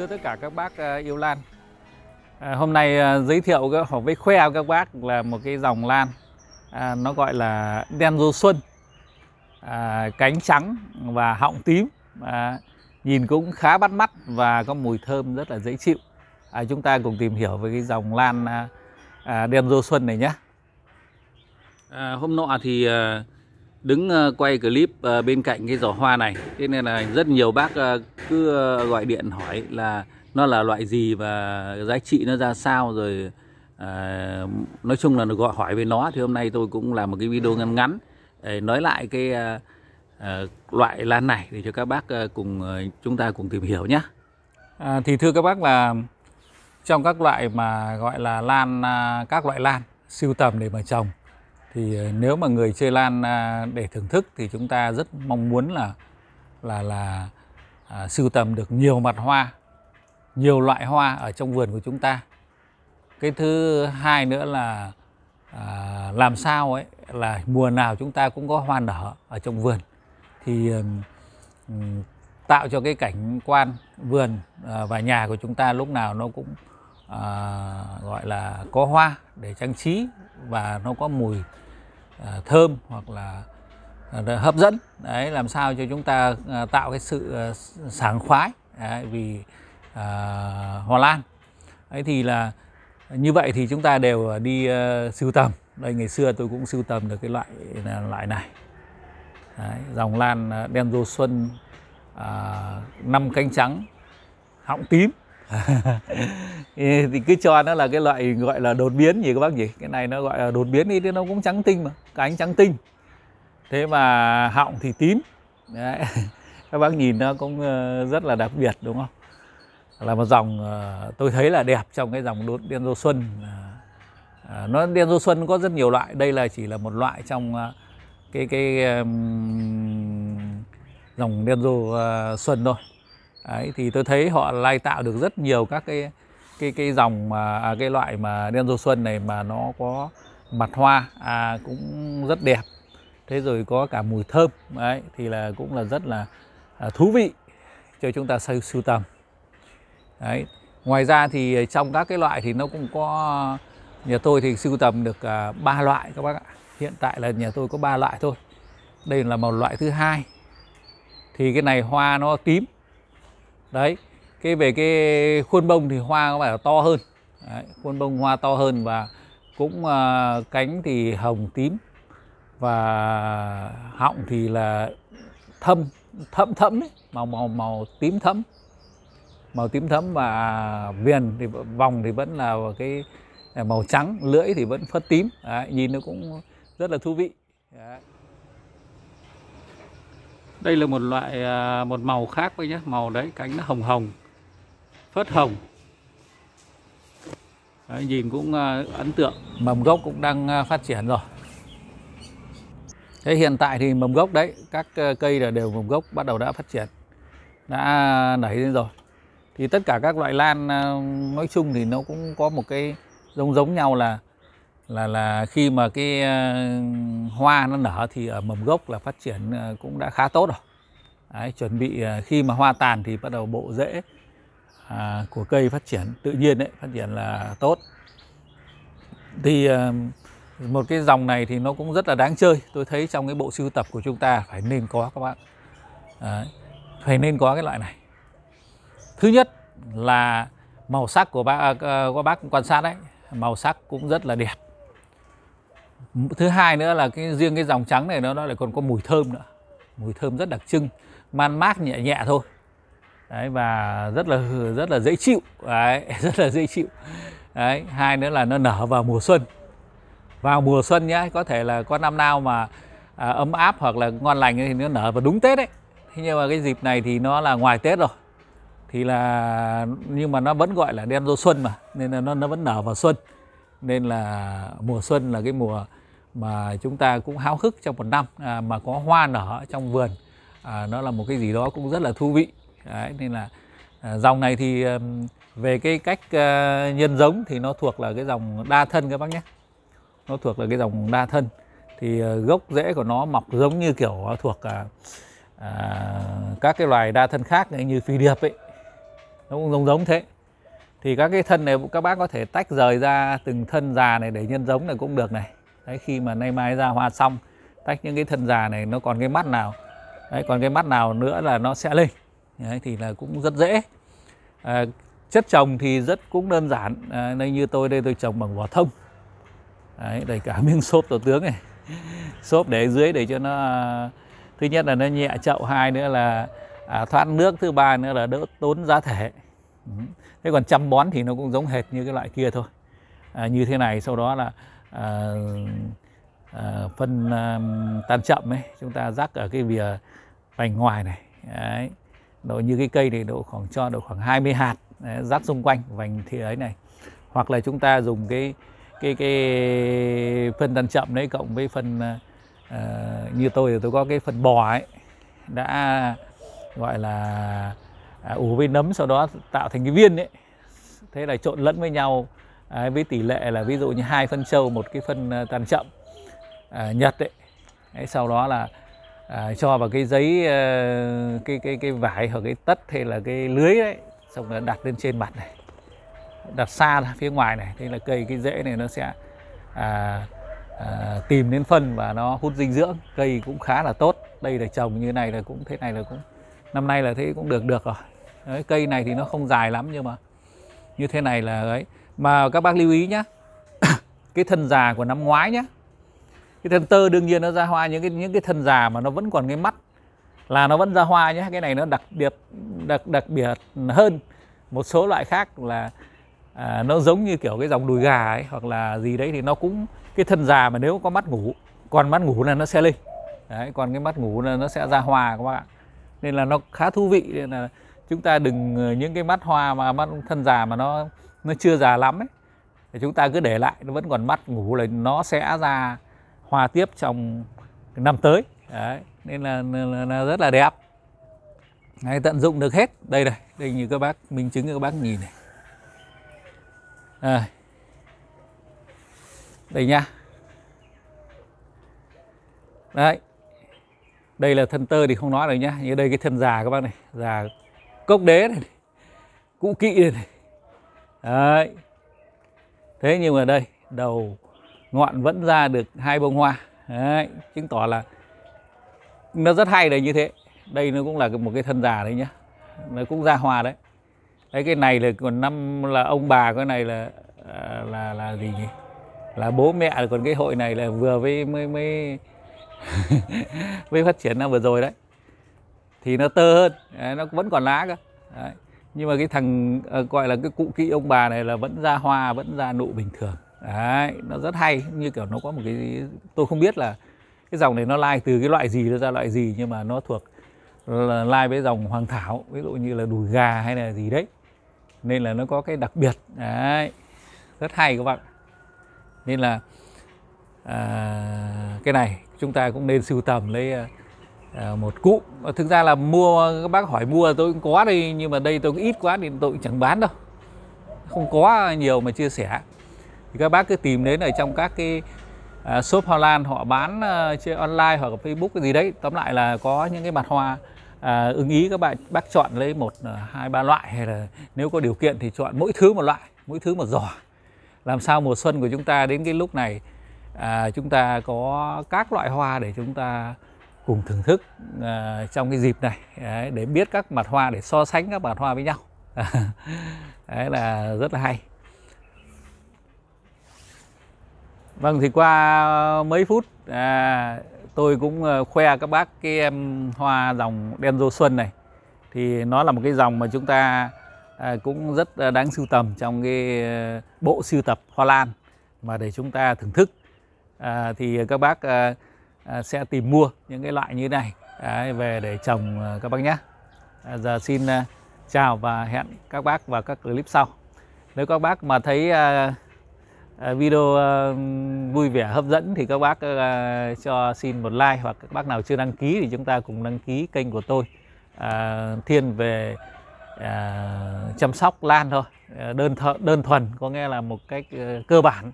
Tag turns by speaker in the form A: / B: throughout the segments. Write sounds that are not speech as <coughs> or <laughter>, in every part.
A: thưa tất cả các bác ờ, yêu lan à, Hôm nay ờ, giới thiệu hoặc với khoe các bác là một cái dòng lan à, Nó gọi là đen rô xuân à, Cánh trắng và họng tím à, Nhìn cũng khá bắt mắt và có mùi thơm rất là dễ chịu à, Chúng ta cùng tìm hiểu về cái dòng lan à, đen rô xuân này nhé à, Hôm nọ thì à đứng ờ, quay clip ờ, bên cạnh cái giỏ hoa này thế nên là rất nhiều bác ờ, cứ gọi điện hỏi là nó là loại gì và giá trị nó ra sao rồi à, nói chung là gọi hỏi về nó thì hôm nay tôi cũng làm một cái video ngắn ngắn để nói lại cái à, loại lan này để cho các bác cùng chúng ta cùng tìm hiểu nhé à, thì thưa các bác là trong các loại mà gọi là lan à, các loại lan siêu tầm để mà trồng thì ờ, nếu mà người chơi lan à, để thưởng thức thì chúng ta rất mong muốn là là là à, sưu tầm được nhiều mặt hoa nhiều loại hoa ở trong vườn của chúng ta cái thứ hai nữa là à, làm sao ấy là mùa nào chúng ta cũng có hoa nở ở trong vườn thì um, tạo cho cái cảnh quan vườn à, và nhà của chúng ta lúc nào nó cũng à, gọi là có hoa để trang trí và nó có mùi à, thơm hoặc là à, hấp dẫn đấy làm sao cho chúng ta à, tạo cái sự à, sảng khoái đấy, vì à, hoa lan ấy thì là như vậy thì chúng ta đều đi uh, sưu tầm đây ngày xưa tôi cũng sưu tầm được cái loại à, loại này Đấy, dòng lan à, đen rô xuân à, năm cánh trắng họng tím <laughs> thì cứ cho nó là cái loại gọi là đột biến gì các bác nhỉ cái này nó gọi là đột biến đi thì nó cũng trắng tinh mà cánh trắng tinh thế mà họng thì tím Đấy. <laughs> các bác nhìn nó cũng ờ, rất là đặc biệt đúng không là một dòng ờ, tôi thấy là đẹp trong cái dòng đốt đen dô xuân ờ, nó đen dô xuân có rất nhiều loại đây là chỉ là một loại trong cái cái um, dòng đen dô xuân thôi Đấy, thì tôi thấy họ lai tạo được rất nhiều các cái cái cái dòng mà à, cái loại mà đen rô xuân này mà nó có mặt hoa à, cũng rất đẹp thế rồi có cả mùi thơm đấy thì là cũng là rất là à, thú vị cho chúng ta sưu, sưu tầm đấy ngoài ra thì trong các cái loại thì nó cũng có nhà tôi thì sưu tầm được à, ba à, loại các bác ạ hiện tại là nhà tôi có ba loại thôi đây là một loại thứ hai thì cái này hoa nó tím đấy cái về cái khuôn bông thì hoa có vẻ là to hơn đấy, khuôn bông hoa to hơn và cũng uh, cánh thì hồng tím và họng thì là thâm thẫm thẫm ấy, màu màu màu tím thẫm màu tím thẫm và viền thì vòng thì vẫn là cái à, màu trắng lưỡi thì vẫn phớt tím đấy, nhìn nó cũng rất là thú vị đấy đây là một loại à, một màu khác với nhé màu đấy cánh nó hồng hồng phớt hồng đấy, nhìn cũng à, ấn tượng mầm gốc cũng đang à, phát triển rồi thế hiện tại thì mầm gốc đấy các cây là đều mầm gốc bắt đầu đã phát triển đã nảy lên rồi thì tất cả các loại lan nói chung thì nó cũng có một cái giống giống nhau là là là khi mà cái ờ, hoa nó nở thì ở mầm gốc là phát triển ờ, cũng đã khá tốt rồi Đấy, chuẩn bị ờ, khi mà hoa tàn thì bắt đầu bộ rễ à, của cây phát triển tự nhiên ấy phát triển là tốt thì một cái dòng này thì nó cũng rất là đáng chơi tôi thấy trong cái bộ sưu tập của chúng ta phải nên có các bạn à, phải nên có cái loại này thứ nhất là màu sắc của bác à, à bác quan sát đấy màu sắc cũng rất là đẹp thứ hai nữa là cái riêng cái dòng trắng này nó nó lại còn có mùi thơm nữa mùi thơm rất đặc trưng man mát nhẹ nhẹ thôi đấy và rất là rất là dễ chịu đấy <laughs> rất là dễ chịu đấy hai nữa là nó nở vào mùa xuân vào mùa xuân nhá có thể là có năm nào mà à, ấm áp hoặc là ngon lành thì nó nở vào đúng tết đấy thế nhưng mà cái dịp này thì nó là ngoài tết rồi thì là nhưng mà nó vẫn gọi là đen vô xuân mà nên là nó nó vẫn nở vào xuân nên là mùa xuân là cái mùa mà chúng ta cũng háo hức trong một năm à, mà có hoa nở trong vườn à, nó là một cái gì đó cũng rất là thú vị Đấy, nên là à, dòng này thì về cái cách à, nhân giống thì nó thuộc là cái dòng đa thân các bác nhé nó thuộc là cái dòng đa thân thì à, gốc rễ của nó mọc giống như kiểu thuộc à, à, các cái loài đa thân khác như phi điệp ấy nó cũng giống giống thế thì các cái thân này các bác có thể tách rời ra từng thân già này để nhân giống này cũng được này đấy khi mà nay mai ra hoa xong tách những cái thân già này nó còn cái mắt nào đấy còn cái mắt nào nữa là nó sẽ lên đấy, thì là cũng rất dễ à, chất trồng thì rất cũng đơn giản à, đây như tôi đây tôi trồng bằng vỏ thông đấy, đầy cả <laughs> miếng xốp tổ tướng này xốp để dưới để cho nó thứ nhất là nó nhẹ chậu hai nữa là à, thoát nước thứ ba nữa là đỡ tốn giá thể thế còn chăm bón thì nó cũng giống hệt như cái loại kia thôi à, như thế này sau đó là à, à, phân à, tan chậm ấy chúng ta rắc ở cái vỉa vành ngoài này đấy độ như cái cây này độ khoảng cho độ khoảng 20 hạt đấy, rắc xung quanh vành thì ấy này hoặc là chúng ta dùng cái cái cái phân tan chậm đấy cộng với phân à, như tôi thì tôi có cái phần bò ấy đã gọi là à, ủ với nấm sau đó tạo thành cái viên ấy thế là trộn lẫn với nhau à, với tỷ lệ là ví dụ như hai phân trâu một cái phân à, tàn chậm à, nhật ấy. ấy sau đó là à, cho vào cái giấy à, cái cái cái vải hoặc cái tất hay là cái lưới đấy xong rồi đặt lên trên mặt này đặt xa ra phía ngoài này thế là cây cái rễ này nó sẽ à, à, tìm đến phân và nó hút dinh dưỡng cây cũng khá là tốt đây là trồng như này là cũng thế này là cũng năm nay là thấy cũng được được rồi đấy, cây này thì nó không dài lắm nhưng mà như thế này là ấy mà các bác lưu ý nhá <coughs> cái thân già của năm ngoái nhá cái thân tơ đương nhiên nó ra hoa những cái những cái thân già mà nó vẫn còn cái mắt là nó vẫn ra hoa nhé cái này nó đặc biệt đặc đặc biệt hơn một số loại khác là à, nó giống như kiểu cái dòng đùi gà ấy hoặc là gì đấy thì nó cũng cái thân già mà nếu có mắt ngủ còn mắt ngủ là nó sẽ lên đấy còn cái mắt ngủ là nó sẽ ra hoa các bạn ạ nên là nó khá thú vị nên là chúng ta đừng ờ, những cái mắt hoa mà mắt thân già mà nó nó chưa già lắm ấy thì chúng ta cứ để lại nó vẫn còn mắt ngủ là nó sẽ ra hoa tiếp trong năm tới Đấy. nên là, là, là rất là đẹp Đấy, tận dụng được hết đây này đây như các bác minh chứng cho các bác nhìn này à. đây nha đấy đây là thân tơ thì không nói được nhá như đây cái thân già các bác này già cốc đế này cũ kỵ này, này. Đấy. thế nhưng mà đây đầu ngọn vẫn ra được hai bông hoa đấy chứng tỏ là nó rất hay là như thế đây nó cũng là một cái thân già đấy nhá nó cũng ra hoa đấy đấy cái này là còn năm là ông bà cái này là à, là là gì nhỉ là bố mẹ còn cái hội này là vừa với mới mới với <laughs> phát triển năm vừa rồi đấy thì nó tơ hơn đấy, nó vẫn còn lá cơ đấy. nhưng mà cái thằng ờ, gọi là cái cụ kỹ ông bà này là vẫn ra hoa vẫn ra nụ bình thường đấy nó rất hay như kiểu nó có một cái tôi không biết là cái dòng này nó lai từ cái loại gì nó ra loại gì nhưng mà nó thuộc là lai với dòng hoàng thảo ví dụ như là đùi gà hay là gì đấy nên là nó có cái đặc biệt đấy rất hay các bạn nên là à, cái này chúng ta cũng nên sưu tầm lấy à, à một cụ thực ra là mua các bác hỏi mua tôi cũng có đây nhưng mà đây tôi cũng ít quá nên tôi cũng chẳng bán đâu không có nhiều mà chia sẻ thì các bác cứ tìm đến ở trong các cái à, shop hoa lan họ bán à, trên online hoặc facebook cái gì đấy tóm lại là có những cái mặt hoa à, ưng ý các bạn bác chọn lấy một à, hai ba loại hay là nếu có điều kiện thì chọn mỗi thứ một loại mỗi thứ một giỏ làm sao mùa xuân của chúng ta đến cái lúc này à, chúng ta có các loại hoa để chúng ta cùng thưởng thức à, trong cái dịp này đấy, để biết các mặt hoa để so sánh các mặt hoa với nhau <laughs> đấy là rất là hay vâng thì qua mấy phút à, tôi cũng à, khoe các bác cái em hoa dòng đen dô xuân này thì nó là một cái dòng mà chúng ta à, cũng rất à, đáng sưu tầm trong cái à, bộ sưu tập hoa lan mà để chúng ta thưởng thức à, thì các bác à, à, sẽ tìm mua những cái loại như thế này à, về để trồng à, các bác nhé. À, giờ xin à, chào và hẹn các bác vào các clip sau. Nếu các bác mà thấy à, à, video à, vui vẻ hấp dẫn thì các bác à, cho xin một like hoặc các bác nào chưa đăng ký thì chúng ta cùng đăng ký kênh của tôi à, thiên về à, chăm sóc lan thôi à, đơn th đơn thuần có nghe là một cách à, cơ bản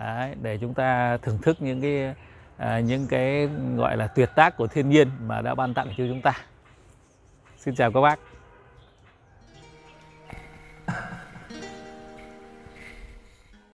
A: Đấy, để chúng ta thưởng thức những cái à, những cái gọi là tuyệt tác của thiên nhiên mà đã ban tặng cho chúng ta. Xin chào các bác.